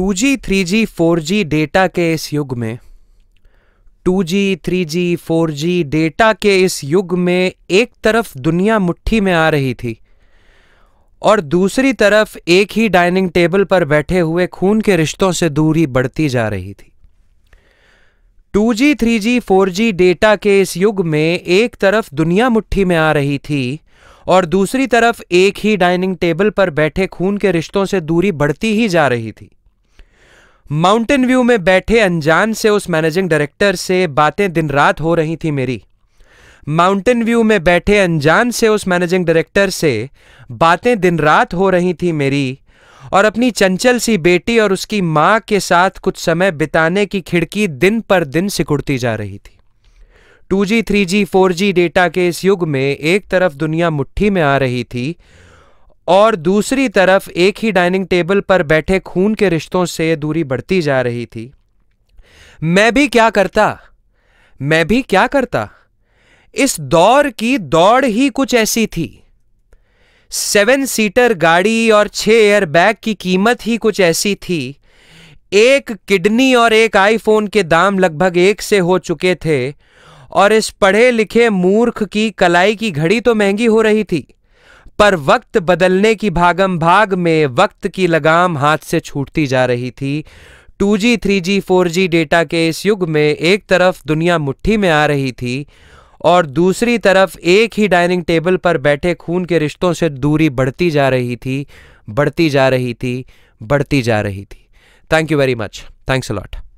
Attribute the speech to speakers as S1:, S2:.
S1: 2G, 3G, 4G data के इस युग में 2G, 3G, 4G डेटा के इस युग में एक तरफ दुनिया मुट्ठी में आ रही थी और दूसरी तरफ एक ही डाइनिंग टेबल पर बैठे हुए खून के रिश्तों से दूरी बढ़ती जा रही थी 2G, 3G, 4G डेटा के इस युग में एक तरफ दुनिया मुट्ठी में आ रही थी और दूसरी तरफ एक ही डाइनिंग टेबल पर बैठे खून के रिश्तों से दूरी बढ़ती ही जा रही थी माउंटेन व्यू में बैठे अनजान से उस मैनेजिंग डायरेक्टर से बातें दिन रात हो रही थी मेरी माउंटेन व्यू में बैठे अनजान से उस मैनेजिंग डायरेक्टर से बातें दिन रात हो रही थी मेरी और अपनी चंचल सी बेटी और उसकी माँ के साथ कुछ समय बिताने की खिड़की दिन पर दिन सिकुड़ती जा रही थी 2G, 3G, 4G डेटा के इस युग में एक तरफ दुनिया मुट्ठी में आ रही थी और दूसरी तरफ एक ही डाइनिंग टेबल पर बैठे खून के रिश्तों से दूरी बढ़ती जा रही थी मैं भी क्या करता मैं भी क्या करता इस दौर की दौड़ ही कुछ ऐसी थी सेवन सीटर गाड़ी और छह एयर बैग की कीमत ही कुछ ऐसी थी एक किडनी और एक आईफोन के दाम लगभग एक से हो चुके थे और इस पढ़े लिखे मूर्ख की कलाई की घड़ी तो महंगी हो रही थी पर वक्त बदलने की भागम भाग में वक्त की लगाम हाथ से छूटती जा रही थी 2G, 3G, 4G डेटा के इस युग में एक तरफ दुनिया मुट्ठी में आ रही थी और दूसरी तरफ एक ही डाइनिंग टेबल पर बैठे खून के रिश्तों से दूरी बढ़ती जा रही थी बढ़ती जा रही थी बढ़ती जा रही थी thank you very much thanks allot